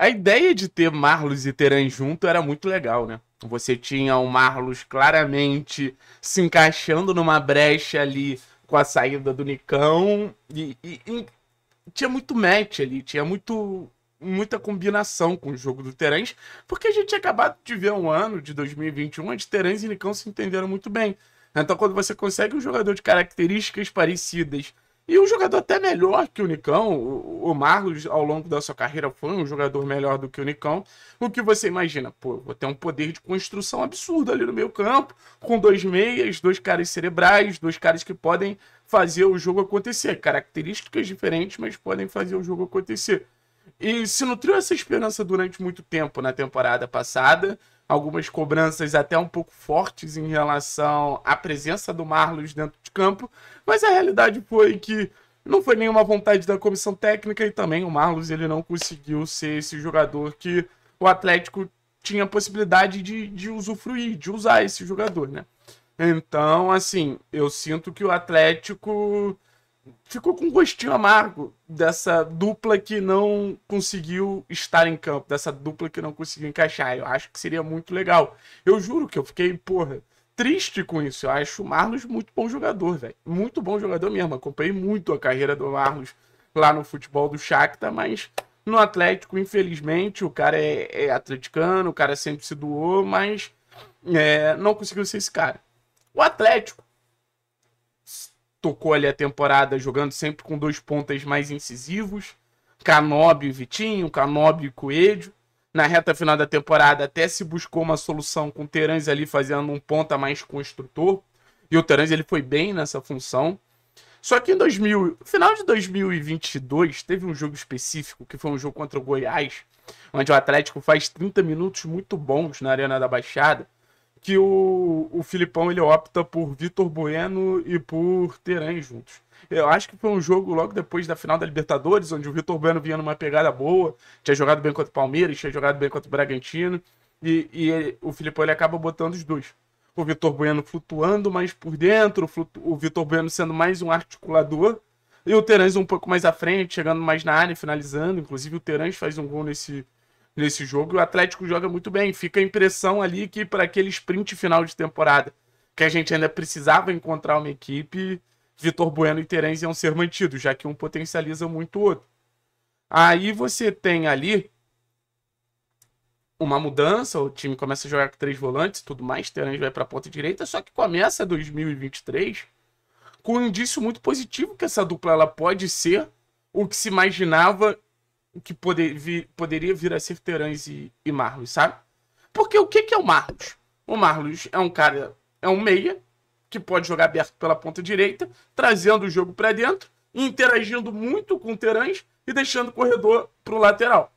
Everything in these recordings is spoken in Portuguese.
A ideia de ter Marlos e Teran junto era muito legal, né? Você tinha o Marlos claramente se encaixando numa brecha ali com a saída do Nicão. E, e, e tinha muito match ali, tinha muito muita combinação com o jogo do Terence, porque a gente tinha acabado de ver um ano de 2021 onde Terence e Nicão se entenderam muito bem. Então, quando você consegue um jogador de características parecidas e um jogador até melhor que o Nicão. O Marlos, ao longo da sua carreira, foi um jogador melhor do que o Nicão. O que você imagina? Pô, vou ter um poder de construção absurdo ali no meio campo, com dois meias, dois caras cerebrais, dois caras que podem fazer o jogo acontecer. Características diferentes, mas podem fazer o jogo acontecer. E se nutriu essa esperança durante muito tempo na temporada passada algumas cobranças até um pouco fortes em relação à presença do Marlos dentro de campo, mas a realidade foi que não foi nenhuma vontade da comissão técnica e também o Marlos ele não conseguiu ser esse jogador que o Atlético tinha possibilidade de, de usufruir, de usar esse jogador, né? Então, assim, eu sinto que o Atlético ficou com um gostinho amargo dessa dupla que não conseguiu estar em campo, dessa dupla que não conseguiu encaixar. Eu acho que seria muito legal. Eu juro que eu fiquei, porra, triste com isso. Eu acho o Marlos muito bom jogador, velho. Muito bom jogador mesmo. Acompanhei muito a carreira do Marlos lá no futebol do Shakhtar, mas no Atlético, infelizmente, o cara é, é atleticano, o cara sempre se doou, mas é, não conseguiu ser esse cara. O Atlético tocou ali a temporada jogando sempre com dois pontas mais incisivos, Canobi e Vitinho, Canobi e Coelho. Na reta final da temporada até se buscou uma solução com o Terans ali fazendo um ponta mais construtor. E o Terans ele foi bem nessa função. Só que em 2000, final de 2022 teve um jogo específico que foi um jogo contra o Goiás, onde o Atlético faz 30 minutos muito bons na Arena da Baixada que o, o Filipão ele opta por Vitor Bueno e por Terém juntos. Eu acho que foi um jogo logo depois da final da Libertadores, onde o Vitor Bueno vinha numa pegada boa, tinha jogado bem contra o Palmeiras, tinha jogado bem contra o Bragantino, e, e ele, o Filipão ele acaba botando os dois. O Vitor Bueno flutuando mais por dentro, o Vitor Bueno sendo mais um articulador, e o Terãs um pouco mais à frente, chegando mais na área, finalizando. Inclusive, o Terãs faz um gol nesse, nesse jogo. O Atlético joga muito bem. Fica a impressão ali que para aquele sprint final de temporada que a gente ainda precisava encontrar uma equipe, Vitor Bueno e Terence iam ser mantidos, já que um potencializa muito o outro. Aí você tem ali uma mudança, o time começa a jogar com três volantes, tudo mais, Terence vai para a ponta direita, só que começa 2023 com um indício muito positivo que essa dupla ela pode ser o que se imaginava que vi, poderia vir a ser Terãs e, e Marlos, sabe? Porque o que, que é o Marlos? O Marlos é um cara, é um meia, que pode jogar aberto pela ponta direita, trazendo o jogo para dentro, interagindo muito com o Terãs e deixando o corredor para o lateral.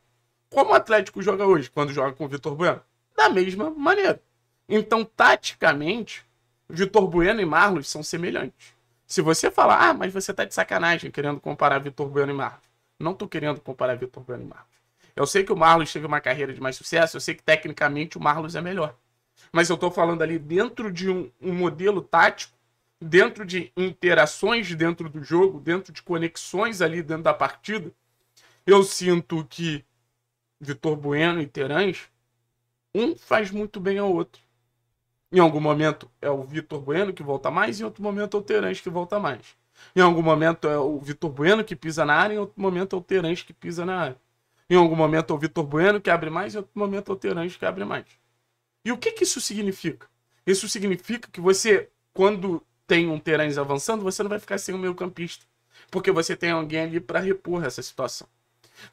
Como o Atlético joga hoje, quando joga com o Vitor Bueno? Da mesma maneira. Então, taticamente, Vitor Bueno e Marlos são semelhantes. Se você falar, ah, mas você tá de sacanagem querendo comparar Vitor Bueno e Marlos. Não estou querendo comparar Vitor Bueno e Marlos. Eu sei que o Marlos teve uma carreira de mais sucesso, eu sei que tecnicamente o Marlos é melhor. Mas eu estou falando ali dentro de um, um modelo tático, dentro de interações dentro do jogo, dentro de conexões ali dentro da partida. Eu sinto que Vitor Bueno e Terãs, um faz muito bem ao outro. Em algum momento é o Vitor Bueno que volta mais, em outro momento é o Terãs que volta mais. Em algum momento é o Vitor Bueno que pisa na área, em outro momento é o Terence que pisa na área. Em algum momento é o Vitor Bueno que abre mais, em outro momento é o Terence que abre mais. E o que, que isso significa? Isso significa que você, quando tem um Terence avançando, você não vai ficar sem o meio campista. Porque você tem alguém ali para repor essa situação.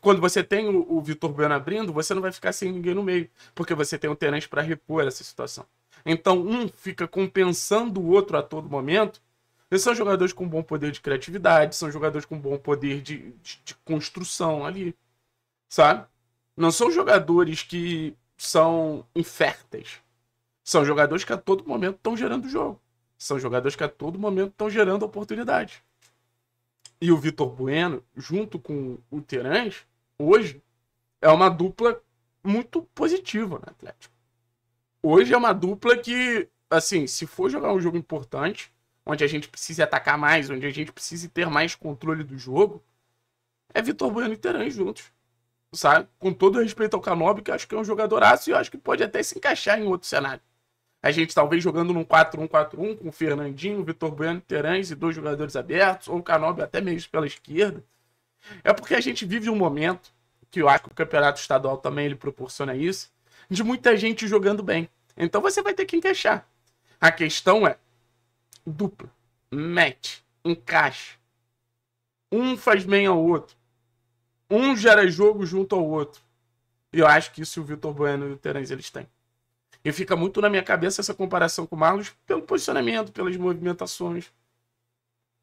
Quando você tem o, o Vitor Bueno abrindo, você não vai ficar sem ninguém no meio, porque você tem o Terence para repor essa situação. Então, um fica compensando o outro a todo momento, eles são jogadores com bom poder de criatividade, são jogadores com bom poder de, de, de construção ali, sabe? Não são jogadores que são inférteis. São jogadores que a todo momento estão gerando jogo. São jogadores que a todo momento estão gerando oportunidade. E o Vitor Bueno, junto com o Terãs, hoje, é uma dupla muito positiva no Atlético. Hoje é uma dupla que, assim, se for jogar um jogo importante, onde a gente precisa atacar mais, onde a gente precisa ter mais controle do jogo, é Vitor Bueno e Teran juntos. Sabe? Com todo respeito ao Canobi, que eu acho que é um jogadoraço e eu acho que pode até se encaixar em outro cenário. A gente talvez jogando num 4-1-4-1 com o Fernandinho, Vitor Bueno, Terães e dois jogadores abertos, ou o Canobi até mesmo pela esquerda. É porque a gente vive um momento, que eu acho que o Campeonato Estadual também ele proporciona isso, de muita gente jogando bem. Então você vai ter que encaixar. A questão é, dupla, match, encaixa. Um faz bem ao outro. Um gera jogo junto ao outro. E eu acho que isso o Vitor Bueno e o Terence eles têm. E fica muito na minha cabeça essa comparação com o Marlos pelo posicionamento, pelas movimentações,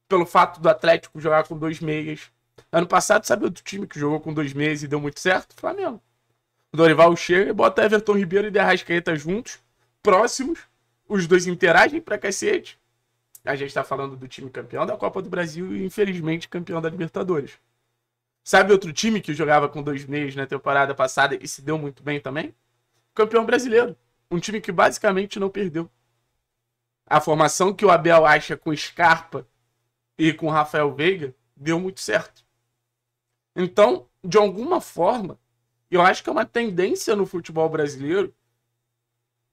pelo fato do Atlético jogar com dois meias. Ano passado, sabe outro time que jogou com dois meias e deu muito certo? Flamengo. O Dorival chega e bota Everton Ribeiro e Derrascaeta juntos, próximos, os dois interagem pra cacete. A gente está falando do time campeão da Copa do Brasil e, infelizmente, campeão da Libertadores. Sabe outro time que jogava com dois meios na temporada passada e se deu muito bem também? Campeão brasileiro. Um time que basicamente não perdeu. A formação que o Abel acha com Scarpa e com Rafael Veiga deu muito certo. Então, de alguma forma, eu acho que é uma tendência no futebol brasileiro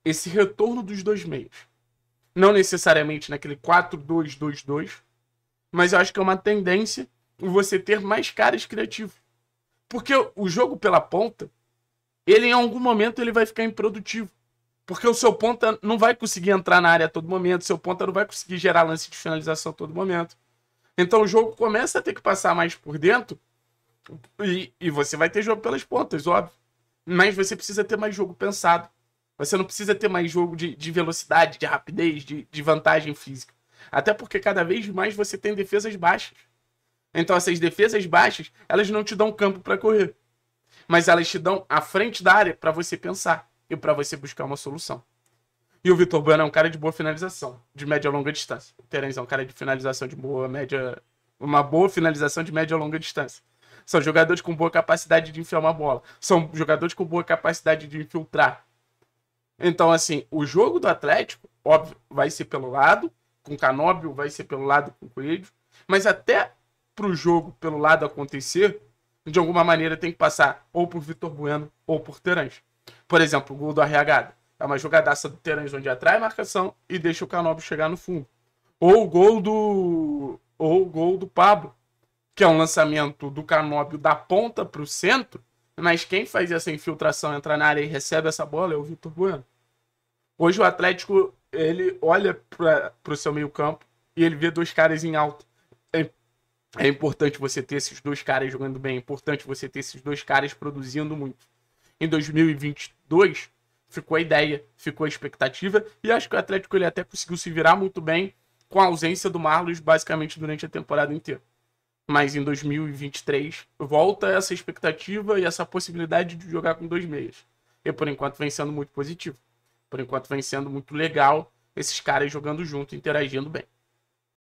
esse retorno dos dois meios não necessariamente naquele 4-2-2-2, mas eu acho que é uma tendência você ter mais caras criativos. Porque o jogo pela ponta, ele em algum momento ele vai ficar improdutivo. Porque o seu ponta não vai conseguir entrar na área a todo momento, seu ponta não vai conseguir gerar lance de finalização a todo momento. Então o jogo começa a ter que passar mais por dentro e, e você vai ter jogo pelas pontas, óbvio. Mas você precisa ter mais jogo pensado. Você não precisa ter mais jogo de, de velocidade, de rapidez, de, de vantagem física. Até porque cada vez mais você tem defesas baixas. Então essas defesas baixas, elas não te dão campo para correr, mas elas te dão a frente da área para você pensar e para você buscar uma solução. E o Vitor Bueno é um cara de boa finalização, de média a longa distância. O Terence é um cara de finalização de boa média, uma boa finalização de média a longa distância. São jogadores com boa capacidade de enfiar uma bola, são jogadores com boa capacidade de infiltrar. Então, assim, o jogo do Atlético, óbvio, vai ser pelo lado, com Canóbio, vai ser pelo lado com o Coelho, mas até pro jogo pelo lado acontecer, de alguma maneira tem que passar ou por Vitor Bueno ou por Terãs. Por exemplo, o gol do Arreagado. É uma jogadaça do Terãs onde atrai marcação e deixa o Canóbio chegar no fundo. Ou o gol do. Ou o gol do Pablo, que é um lançamento do Canóbio da ponta para o centro, mas quem faz essa infiltração, entrar na área e recebe essa bola é o Vitor Bueno. Hoje o Atlético, ele olha para o seu meio campo e ele vê dois caras em alta. É, é importante você ter esses dois caras jogando bem, é importante você ter esses dois caras produzindo muito. Em 2022, ficou a ideia, ficou a expectativa, e acho que o Atlético ele até conseguiu se virar muito bem com a ausência do Marlos basicamente durante a temporada inteira. Mas em 2023 volta essa expectativa e essa possibilidade de jogar com dois meias. E por enquanto vem sendo muito positivo por enquanto vem sendo muito legal esses caras jogando junto, interagindo bem.